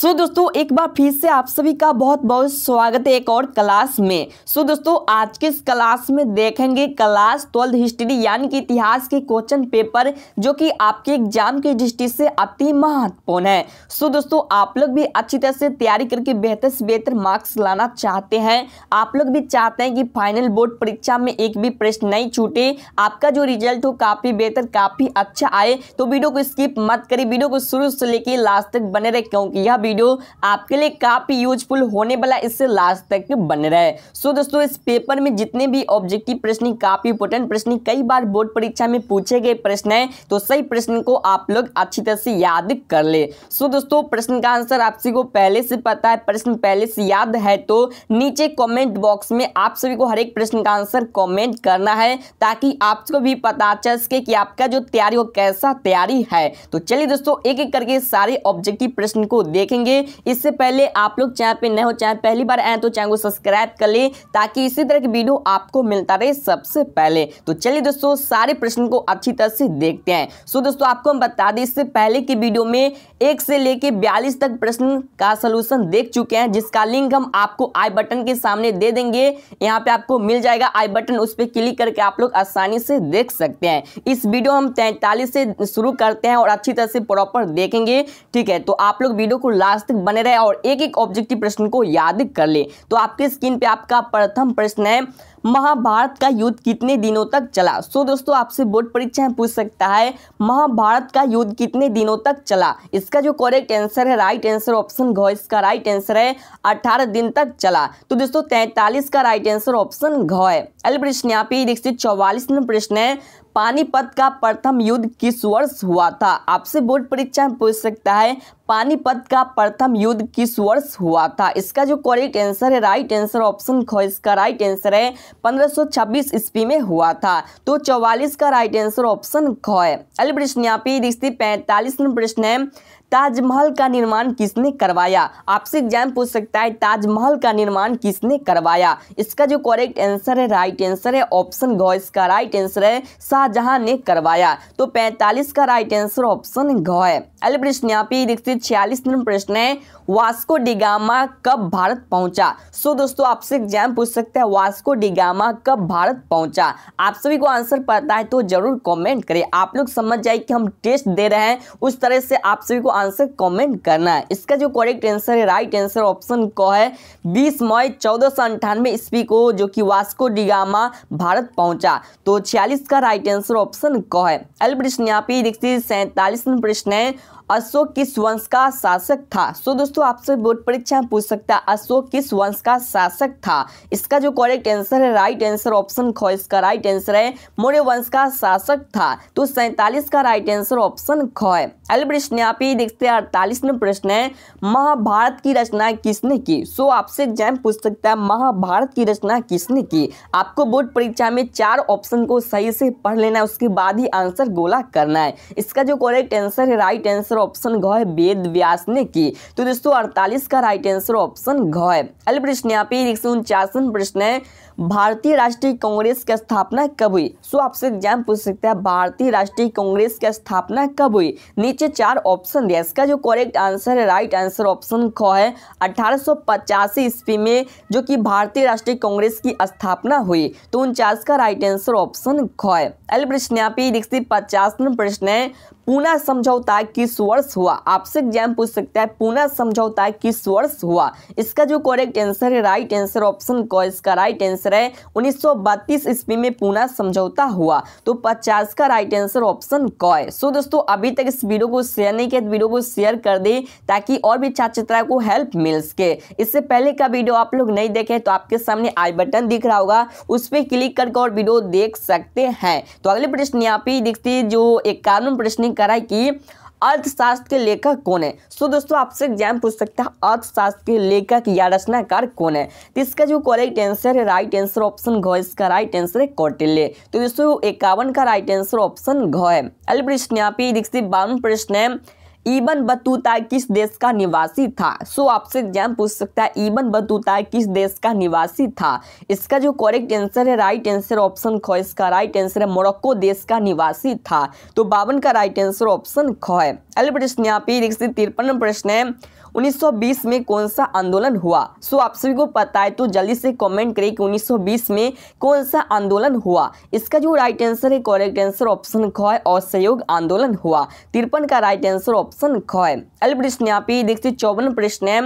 सो so, दोस्तों एक बार फिर से आप सभी का बहुत बहुत स्वागत है एक और क्लास में सो so, दोस्तों आज के इस क्लास में देखेंगे क्लास ट्वेल्थ हिस्ट्री यानी कि इतिहास के क्वेश्चन पेपर जो कि आपके एग्जाम की दृष्टि से अति महत्वपूर्ण है सो so, दोस्तों आप लोग भी अच्छी तरह से तैयारी करके बेहतर से बेहतर मार्क्स लाना चाहते हैं आप लोग भी चाहते हैं कि फाइनल बोर्ड परीक्षा में एक भी प्रश्न नहीं छूटे आपका जो रिजल्ट हो काफ़ी बेहतर काफ़ी अच्छा आए तो वीडियो को स्किप मत करिए वीडियो को शुरू से लेके लास्ट तक बने रहे क्योंकि यह वीडियो आपके लिए काफ़ी यूजफुल होने वाला इससे लास्ट तक बन रहा है सो दोस्तों इस पेपर में जितने भी ऑब्जेक्टिव प्रश्न काफ़ी इंपोर्टेंट प्रश्न कई बार बोर्ड परीक्षा में पूछे गए प्रश्न है तो सही प्रश्न को आप लोग अच्छी तरह से याद कर ले सो दोस्तों प्रश्न का आंसर आप सभी को पहले से पता है प्रश्न पहले से याद है तो नीचे कॉमेंट बॉक्स में आप सभी को हर एक प्रश्न का आंसर कॉमेंट करना है ताकि आपको भी पता चल सके कि आपका जो तैयारी हो कैसा तैयारी है तो चलिए दोस्तों एक एक करके सारे ऑब्जेक्टिव प्रश्न को देखेंगे देखेंगे इससे पहले आप लोग चैनल पे नए हो चैनल पहली बार आए तो चैनल को सब्सक्राइब कर ले ताकि इसी तरह की वीडियो आपको मिलता रहे सबसे पहले तो चलिए दोस्तों सारे प्रश्न को अच्छी तरह से देखते हैं सो दोस्तों आपको हम बता दें इससे पहले की वीडियो में एक से लेके बयालीस तक प्रश्न का सोल्यूशन देख चुके हैं जिसका लिंक हम आपको आई बटन के सामने दे देंगे यहाँ पे आपको मिल जाएगा आई बटन उस पर क्लिक करके आप लोग आसानी से देख सकते हैं इस वीडियो हम तैतालीस से शुरू करते हैं और अच्छी तरह से प्रॉपर देखेंगे ठीक है तो आप लोग वीडियो को लास्ट तक बने रहे और एक एक ऑब्जेक्टिव प्रश्न को याद कर ले तो आपके स्क्रीन पे आपका प्रथम प्रश्न है महाभारत का युद्ध कितने दिनों तक चला सो दोस्तों आपसे बोर्ड परीक्षा में पूछ सकता है महाभारत का युद्ध कितने दिनों तक चला इसका जो करेक्ट आंसर है राइट आंसर ऑप्शन घ इसका राइट आंसर है 18 दिन तक चला तो दोस्तों 43 का राइट आंसर ऑप्शन घ है अगले प्रश्न यहाँ पे देखिए चौवालीस नंबर प्रश्न है पानीपत का प्रथम युद्ध किस वर्ष हुआ था आपसे बोर्ड परीक्षा में पूछ सकता है पानीपत का प्रथम युद्ध किस वर्ष हुआ था इसका जो करेक्ट आंसर है राइट आंसर ऑप्शन खो इसका राइट आंसर है 1526 ईस्वी में हुआ था तो 44 का राइट आंसर ऑप्शन ख है अगले प्रश्न यहाँ पे देखते पैंतालीस नंबर प्रश्न है ताजमहल का निर्माण किसने करवाया आपसे एग्जाम पूछ सकता है ताजमहल का निर्माण किसने करवाया इसका जो करेक्ट आंसर है राइट आंसर है ऑप्शन घ इसका राइट आंसर है शाहजहां ने करवाया तो पैंतालीस का राइट आंसर ऑप्शन घ है अगले प्रश्न यहाँ पे देखते छियालीस नंबर प्रश्न है वास्को डिगामा कब भारत पहुंचा सो दोस्तों आपसे एग्जाम पूछ सकते हैं वास्को डिगामा कब भारत पहुंचा आप सभी को आंसर पता है तो जरूर कमेंट करें आप लोग समझ जाए कि हम टेस्ट दे रहे हैं उस तरह से आप सभी को आंसर कमेंट करना है इसका जो करेक्ट आंसर है राइट आंसर ऑप्शन क है बीस मई चौदह सौ अंठानवे ईस्वी को जो कि वास्को डिगामा भारत पहुंचा तो छियालीस का राइट आंसर ऑप्शन क है अगले प्रश्न यहाँ पे देखते सैंतालीस प्रश्न है अशोक किस वंश का शासक था सो दोस्तों आपसे बोर्ड परीक्षा पूछ सकता है अशोक किस वंश का शासक था इसका जो करेक्ट आंसर है राइट आंसर ऑप्शन ख इसका राइट आंसर है मौर्य वंश का शासक था तो सैंतालीस का राइट आंसर ऑप्शन ख है अगले प्रश्न आप देखते हैं अड़तालीस नंबर प्रश्न है महाभारत की रचना किसने की सो आपसे एग्जाम पूछ सकता है महाभारत की रचना किसने की आपको बोर्ड परीक्षा में चार ऑप्शन को सही से पढ़ लेना है उसके बाद ही आंसर गोला करना है इसका जो करेक्ट आंसर है राइट आंसर आंसर ऑप्शन घ है वेद व्यास ने की तो दोस्तों अड़तालीस का राइट आंसर ऑप्शन घ है अगले प्रश्न यहाँ पे एक सौ उनचासन प्रश्न है भारतीय राष्ट्रीय कांग्रेस की स्थापना कब हुई सो आपसे एग्जाम पूछ सकते हैं भारतीय राष्ट्रीय कांग्रेस की स्थापना कब हुई नीचे चार ऑप्शन दिया इसका जो करेक्ट आंसर है राइट आंसर ऑप्शन ख है अठारह ईस्वी में जो कि भारतीय राष्ट्रीय कांग्रेस की स्थापना हुई तो उनचास का राइट आंसर ऑप्शन ख है अल प्रश्न यहाँ पचास देखते प्रश्न है पूना समझौता किस वर्ष हुआ आपसे एग्जाम पूछ सकता है पूना समझौता किस वर्ष हुआ इसका जो करेक्ट आंसर है राइट आंसर ऑप्शन क इसका राइट आंसर रहे उन्नीस ईस्वी में पूना समझौता हुआ तो 50 का राइट आंसर ऑप्शन क है सो दोस्तों अभी तक इस वीडियो को शेयर नहीं किया वीडियो तो को शेयर कर दे ताकि और भी छात्र छात्राओं को हेल्प मिल सके इससे पहले का वीडियो आप लोग नहीं देखे तो आपके सामने आई बटन दिख रहा होगा उस पर क्लिक करके और वीडियो देख सकते हैं तो अगले प्रश्न यहाँ पे देखते जो एक कानून प्रश्न कराए कि अर्थशास्त्र के लेखक कौन है सो so, दोस्तों आपसे एग्जाम पूछ सकता है अर्थशास्त्र के लेखक या रचनाकार कौन है तो इसका जो करेक्ट आंसर है राइट आंसर ऑप्शन घ इसका राइट आंसर है कौटिल्य तो दोस्तों इक्यावन का राइट आंसर ऑप्शन घ है अल्प प्रश्न यहाँ पे बावन प्रश्न है इबन बतूता किस देश का निवासी था सो आपसे एग्जाम पूछ सकता है इबन बतूता किस देश का निवासी था इसका जो करेक्ट आंसर है राइट आंसर ऑप्शन ख इसका राइट आंसर है मोरक्को देश का निवासी था तो बावन का राइट आंसर ऑप्शन ख है अगले प्रश्न यहाँ पे एक तिरपन प्रश्न है 1920 में कौन सा आंदोलन हुआ सो आप सभी को पता है तो जल्दी से कमेंट करें कि 1920 में कौन सा आंदोलन हुआ इसका जो राइट आंसर है करेक्ट आंसर ऑप्शन ख है असहयोग आंदोलन हुआ तिरपन का राइट आंसर ऑप्शन ख है अल्प प्रश्न यहाँ पे देखते चौवन प्रश्न है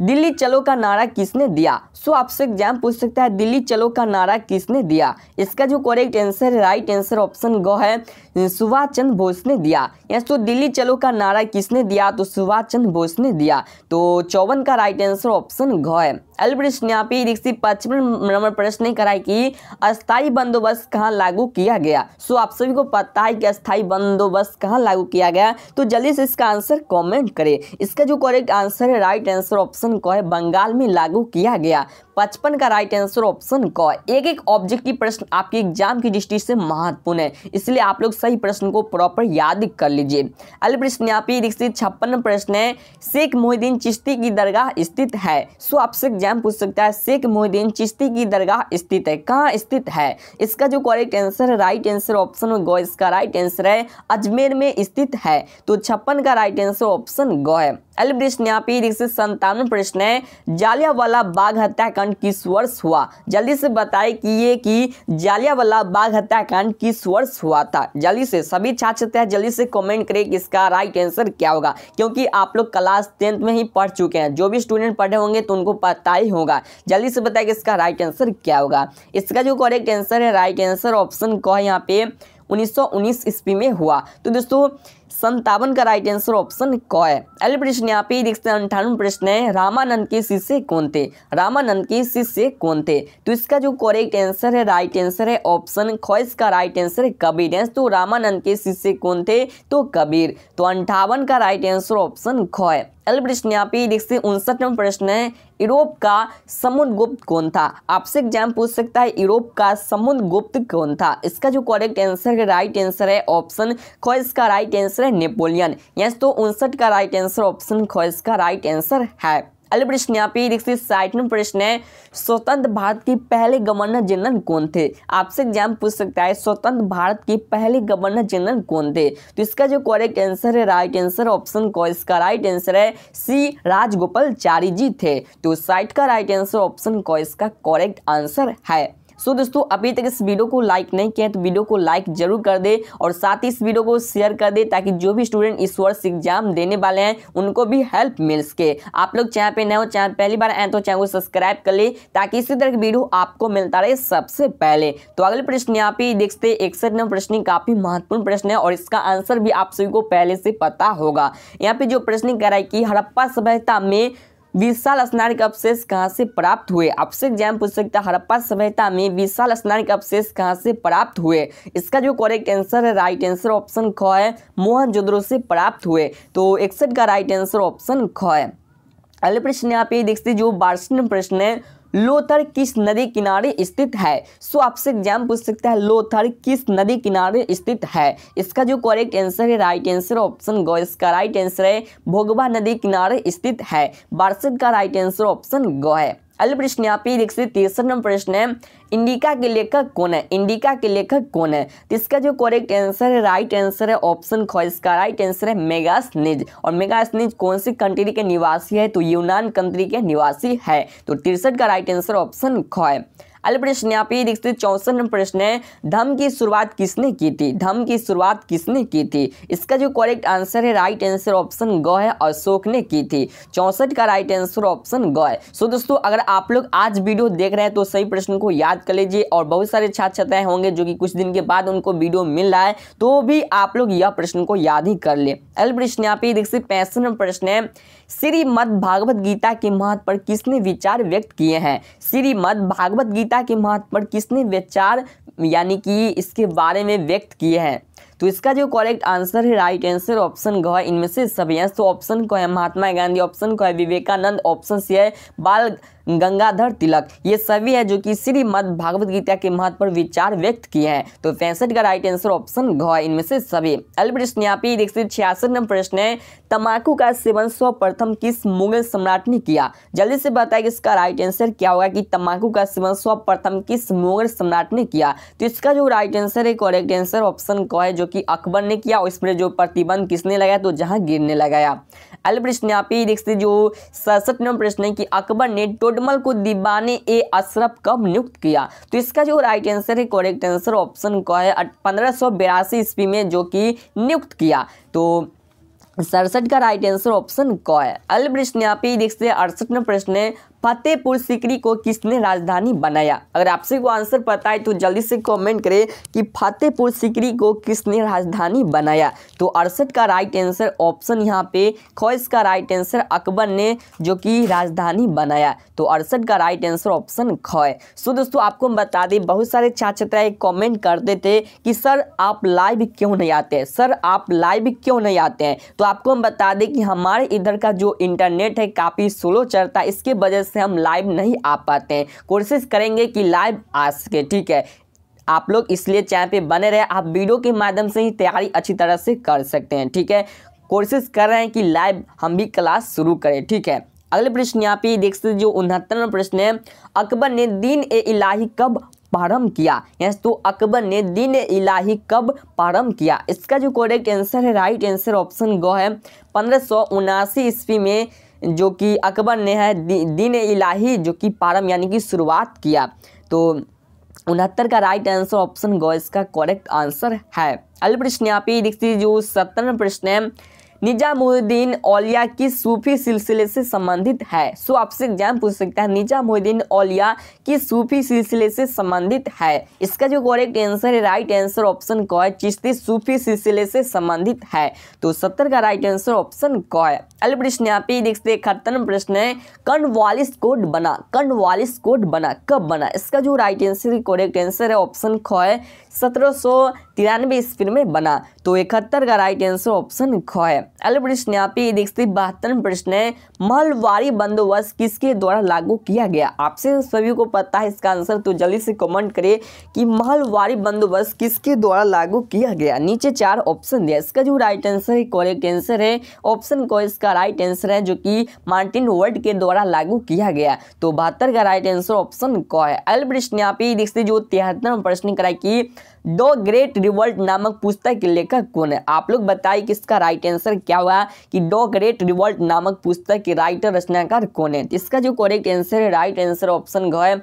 दिल्ली चलो का नारा किसने दिया सो आपसे एग्जाम पूछ सकता है दिल्ली चलो का नारा किसने दिया इसका जो करेक्ट आंसर है राइट आंसर ऑप्शन ग है सुभाष चंद्र बोस ने दिया या तो दिल्ली चलो का नारा किसने दिया तो सुभाष चंद्र बोस ने दिया तो चौवन का राइट आंसर ऑप्शन घ है एल्ब्रिश ने आप ही रिक्सी पचपन नंबर प्रश्न कराई कि अस्थाई बंदोबस्त कहाँ लागू किया गया सो आप सभी को पता है कि अस्थाई बंदोबस्त कहाँ लागू किया गया तो जल्दी से इसका आंसर कमेंट करें इसका जो करेक्ट आंसर है राइट आंसर ऑप्शन क है बंगाल में लागू किया गया पचपन का राइट आंसर ऑप्शन क एक एक ऑब्जेक्टिव प्रश्न आपके एग्जाम की दृष्टि से महत्वपूर्ण है इसलिए आप लोग सही प्रश्न को प्रॉपर याद कर लीजिए अल प्रश्न आप ही छप्पन प्रश्न है शेख मोहिद्दीन चिश्ती की दरगाह स्थित है सो आपसे एग्जाम पूछ सकता है शेख मोहद्दीन चिश्ती की दरगाह स्थित है कहाँ स्थित है इसका जो करेक्ट आंसर है राइट आंसर ऑप्शन ग इसका राइट आंसर है अजमेर में स्थित है तो छप्पन का राइट आंसर ऑप्शन ग है अल प्रश्न यहाँ पे देखिए संतानवे प्रश्न है जालियावाला बाघ हत्याकांड किस वर्ष हुआ जल्दी से बताए कि ये कि जालियावाला बाघ हत्याकांड किस वर्ष हुआ था जल्दी से सभी छात्र छात्र जल्दी से कमेंट करें कि इसका राइट आंसर क्या होगा क्योंकि आप लोग क्लास टेंथ में ही पढ़ चुके हैं जो भी स्टूडेंट पढ़े होंगे तो उनको पता क्या ही होगा जल्दी से बताइए इसका राइट आंसर क्या होगा इसका जो करेक्ट आंसर है राइट आंसर ऑप्शन क है यहाँ पे 1919 ईस्वी में हुआ तो दोस्तों संतावन का राइट आंसर ऑप्शन क है अगले प्रश्न यहाँ पे देखते हैं अंठानवे प्रश्न है रामानंद के शिष्य कौन थे रामानंद के शिष्य कौन थे तो इसका जो करेक्ट आंसर है राइट आंसर है ऑप्शन ख इसका राइट आंसर है कबीर है तो रामानंद के शिष्य कौन थे तो कबीर तो अंठावन का राइट आंसर ऑप्शन ख है एल्ब्रिस्ट ने यहाँ पे प्रश्न है यूरोप का समुद्र गुप्त कौन था आपसे एग्जाम पूछ सकता है यूरोप का समुद्र गुप्त कौन था इसका जो करेक्ट आंसर है राइट आंसर है ऑप्शन ख इसका राइट आंसर है नेपोलियन यस तो उनसठ का राइट आंसर ऑप्शन ख इसका राइट आंसर है अगले प्रश्न यहाँ पे देखिए साठवें प्रश्न है स्वतंत्र भारत के पहले गवर्नर जनरल कौन थे आपसे एग्जाम पूछ सकता है स्वतंत्र भारत के पहले गवर्नर जनरल कौन थे तो इसका जो करेक्ट आंसर है राइट आंसर ऑप्शन को इसका राइट आंसर है सी राजगोपाल चारी जी थे तो साइट का राइट आंसर ऑप्शन को इसका करेक्ट आंसर है सो so, दोस्तों अभी तक इस वीडियो को लाइक नहीं किया तो वीडियो को लाइक जरूर कर दे और साथ ही इस वीडियो को शेयर कर दे ताकि जो भी स्टूडेंट इस वर्ष एग्जाम देने वाले हैं उनको भी हेल्प मिल सके आप लोग चैनल पे नए हो चैनल पहली बार आए तो चैनल को सब्सक्राइब कर ले ताकि इसी तरह की वीडियो आपको मिलता रहे सबसे पहले तो अगले प्रश्न यहाँ पे देखते इकसठ नंबर प्रश्न काफी महत्वपूर्ण प्रश्न है और इसका आंसर भी आप सभी को पहले से पता होगा यहाँ पे जो प्रश्न कराई कि हड़प्पा सभ्यता में विशाल स्नारिक अवशेष कहाँ से प्राप्त हुए आपसे एग्जाम पूछ सकता है हड़प्पा सभ्यता में विशाल स्नारिक अवशेष कहाँ से प्राप्त हुए इसका जो करेक्ट आंसर है राइट आंसर ऑप्शन ख है मोहनजोदड़ो से प्राप्त हुए तो इकसठ का राइट आंसर ऑप्शन ख है अगले प्रश्न यहाँ पे देखते जो वार्षिक प्रश्न है लोथर किस नदी किनारे स्थित है सो आपसे एग्जाम पूछ सकता है लोथर किस नदी किनारे स्थित है इसका जो करेक्ट आंसर है राइट आंसर ऑप्शन ग इसका राइट आंसर है भोगवा नदी किनारे स्थित है बारसठ का राइट आंसर ऑप्शन ग है अगले प्रश्न यहाँ पे देख सकते नंबर प्रश्न है इंडिका के लेखक कौन है इंडिका के लेखक कौन है इसका जो करेक्ट आंसर है राइट आंसर है ऑप्शन ख इसका राइट आंसर है मेगास्निज और मेगास्निज कौन सी कंट्री के निवासी है तो यूनान कंट्री के निवासी है तो तिरसठ का राइट आंसर ऑप्शन ख है अगले प्रश्न यहाँ पे देखते चौसठ प्रश्न है धम की शुरुआत किसने की थी धम की शुरुआत किसने की थी इसका जो करेक्ट आंसर है राइट आंसर ऑप्शन ग है अशोक ने की थी चौसठ का राइट आंसर ऑप्शन ग है सो दोस्तों अगर आप लोग आज वीडियो देख रहे हैं तो सही प्रश्न को याद कर लीजिए और बहुत सारे छात्र छात्राएं होंगे जो कि कुछ दिन के बाद उनको वीडियो मिल रहा है तो भी आप लोग यह प्रश्न को याद ही कर ले अगले प्रश्न यहाँ पे देखते सकते पैंसठ प्रश्न है श्रीमद भागवत गीता के महत्व पर किसने विचार व्यक्त किए हैं श्रीमद भागवत गीता के महत्व पर किसने विचार यानी कि इसके बारे में व्यक्त किए हैं तो इसका जो करेक्ट आंसर है राइट आंसर ऑप्शन ग है इनमें से सभी हैं तो ऑप्शन को है महात्मा गांधी ऑप्शन को है विवेकानंद ऑप्शन सी है बाल गंगाधर तिलक ये सभी है जो कि श्रीमद भागवत गीता के महत्व पर विचार व्यक्त किए हैं तो पैंसठ का राइट आंसर ऑप्शन घ है इनमें से सभी अगले प्रश्न यहाँ पे छियासठ नंबर प्रश्न है तमाकू का सेवन सर्वप्रथम किस मुगल सम्राट ने किया जल्दी से बताया कि इसका राइट आंसर क्या होगा कि तम्बाकू का सेवन सर्वप्रथम किस मुगल सम्राट ने किया तो इसका जो राइट आंसर है करेक्ट आंसर ऑप्शन क है जो कि अकबर ने किया और इस पर जो प्रतिबंध किसने लगाया तो जहां गिरने लगाया अल्ब्रिस्ट ने आप ही देख सकते जो सड़सठ नंबर प्रश्न है कि अकबर ने टोडमल को दीवाने ए अशरफ कब नियुक्त किया तो इसका जो राइट आंसर है करेक्ट आंसर ऑप्शन का है पंद्रह सौ ईस्वी में जो कि नियुक्त किया तो सड़सठ का राइट आंसर ऑप्शन क है अल्ब्रिस्ट ने आप ये देख सकते अड़सठ नंबर प्रश्न है फतेहपुर सिकरी को किसने राजधानी बनाया अगर आपसे को आंसर पता है तो जल्दी से कमेंट करें कि फतेहपुर सिकरी को किसने राजधानी बनाया तो अड़सठ का राइट आंसर ऑप्शन यहाँ पे खोस का राइट आंसर अकबर ने जो कि राजधानी बनाया तो अड़सठ का राइट आंसर ऑप्शन खोए सो दोस्तों आपको हम बता दें बहुत सारे छात्र कॉमेंट करते थे कि सर आप लाइव क्यों नहीं आते हैं सर आप लाइव क्यों नहीं आते हैं तो आपको हम बता दें कि हमारे इधर का जो इंटरनेट है काफ़ी स्लो चलता है इसके वजह से से हम लाइव नहीं आ पाते हैं कोशिश करेंगे कि लाइव आ सके ठीक है आप लोग इसलिए चैनल पे बने रहे आप वीडियो के माध्यम से ही तैयारी अच्छी तरह से कर सकते हैं ठीक है कोशिश कर रहे हैं कि लाइव हम भी क्लास शुरू करें ठीक है अगले प्रश्न यहाँ पे देख सकते जो उनहत्तर प्रश्न है अकबर ने दीन ए इलाही कब प्रारंभ किया यस तो अकबर ने दीन ए इलाही कब प्रारंभ किया इसका जो करेक्ट आंसर है राइट आंसर ऑप्शन ग है पंद्रह ईस्वी में जो कि अकबर ने है दीन इलाही जो कि पारम यानी कि शुरुआत किया तो उनहत्तर का राइट आंसर ऑप्शन गौ का करेक्ट आंसर है अल प्रश्न यहाँ पे देखते जो सत्तर प्रश्न है निजामुद्दीन औलिया किस सूफी सिलसिले से संबंधित है सो आपसे एग्जाम पूछ सकता है निजामुद्दीन औलिया किस सूफी सिलसिले से संबंधित है इसका जो करेक्ट आंसर है राइट आंसर ऑप्शन क है चिश्ती सूफी सिलसिले से संबंधित है तो सत्तर का राइट आंसर ऑप्शन क है अगले प्रश्न यहाँ पे देखते इकहत्तर प्रश्न है वालिस कोड बना वालिस कोड बना कब बना इसका जो राइट आंसर करेक्ट आंसर है ऑप्शन ख है सत्रह सौ तिरानवे ईस्वी में बना तो इकहत्तर का राइट आंसर ऑप्शन ख है ब्रिटिश ने आप एक सौ बहत्तर प्रश्न है मलवारी बंदोबस्त किसके द्वारा लागू किया गया आपसे सभी को पता है इसका आंसर तो जल्दी से कमेंट करें कि मलवारी बंदोबस्त किसके द्वारा लागू किया गया नीचे चार ऑप्शन दिया इसका जो राइट आंसर है कॉरेक्ट आंसर है ऑप्शन को इसका राइट आंसर है जो कि मार्टिन वर्ड के द्वारा लागू किया गया तो बहत्तर का राइट आंसर ऑप्शन क है अगले ब्रिटिश ने आप देखते जो तिहत्तर प्रश्न कराए कि द ग्रेट रिवोल्ट नामक पुस्तक के लेखक कौन है आप लोग बताइए कि इसका राइट आंसर क्या हुआ कि द ग्रेट रिवोल्ट नामक पुस्तक के राइटर रचनाकार कौन है इसका जो करेक्ट आंसर है राइट आंसर ऑप्शन है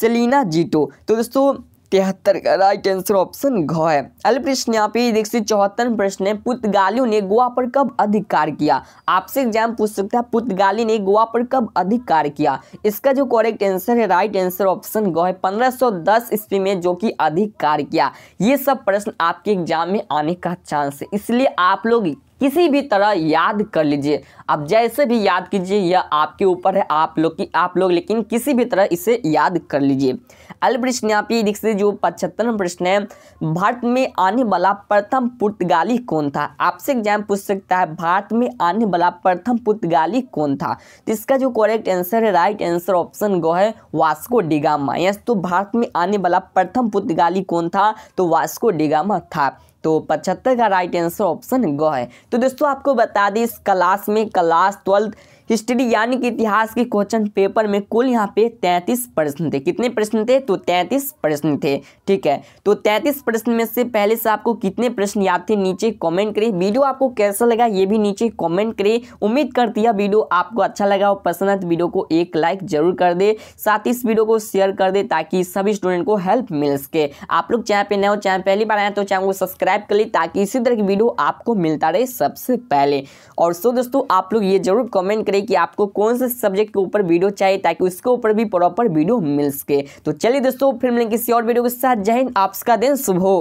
सेलिना जीटो तो दोस्तों तिहत्तर का राइट आंसर ऑप्शन घ है अगले प्रश्न यहाँ पे देख सकते चौहत्तर प्रश्न है पुर्तगालियों ने गोवा पर कब अधिकार किया आपसे एग्जाम पूछ सकता है पुर्तगाली ने गोवा पर कब अधिकार किया इसका जो करेक्ट आंसर है राइट आंसर ऑप्शन घ है पंद्रह ईस्वी में जो कि अधिकार किया ये सब प्रश्न आपके एग्जाम में आने का चांस है इसलिए आप लोग किसी भी तरह याद कर लीजिए आप जैसे भी याद कीजिए यह आपके ऊपर है आप लोग की आप लोग लेकिन किसी भी तरह इसे याद कर लीजिए अल प्रश्न यहाँ जो पचहत्तर प्रश्न है भारत में आने वाला प्रथम पुर्तगाली कौन था आपसे एग्जाम पूछ सकता है भारत में आने वाला प्रथम पुर्तगाली कौन था तो इसका जो करेक्ट आंसर है राइट आंसर ऑप्शन गो है वास्को डिगामा यस तो भारत में आने वाला प्रथम पुर्तगाली कौन था तो वास्को डिगामा था तो पचहत्तर का राइट आंसर ऑप्शन ग है तो दोस्तों आपको बता दें इस क्लास में क्लास ट्वेल्थ हिस्ट्री यानी कि इतिहास के क्वेश्चन पेपर में कुल यहाँ पे तैंतीस प्रश्न थे कितने प्रश्न थे तो तैंतीस प्रश्न थे ठीक है तो तैंतीस प्रश्न में से पहले से आपको कितने प्रश्न याद थे नीचे कमेंट करें वीडियो आपको कैसा लगा ये भी नीचे कमेंट करें उम्मीद करती है वीडियो आपको अच्छा लगा और पसंद है तो वीडियो को एक लाइक जरूर कर दे साथ इस वीडियो को शेयर कर दे ताकि सभी स्टूडेंट को हेल्प मिल सके आप लोग चैनल पर नए हो चैनल पहली बार आए तो चैनल को सब्सक्राइब कर ले ताकि इसी तरह की वीडियो आपको मिलता रहे सबसे पहले और सो दोस्तों आप लोग ये जरूर कॉमेंट करें करें कि आपको कौन से सब्जेक्ट के ऊपर वीडियो चाहिए ताकि उसके ऊपर भी प्रॉपर वीडियो मिल सके तो चलिए दोस्तों फिर मिलेंगे किसी और वीडियो के साथ जय हिंद आपका दिन शुभ हो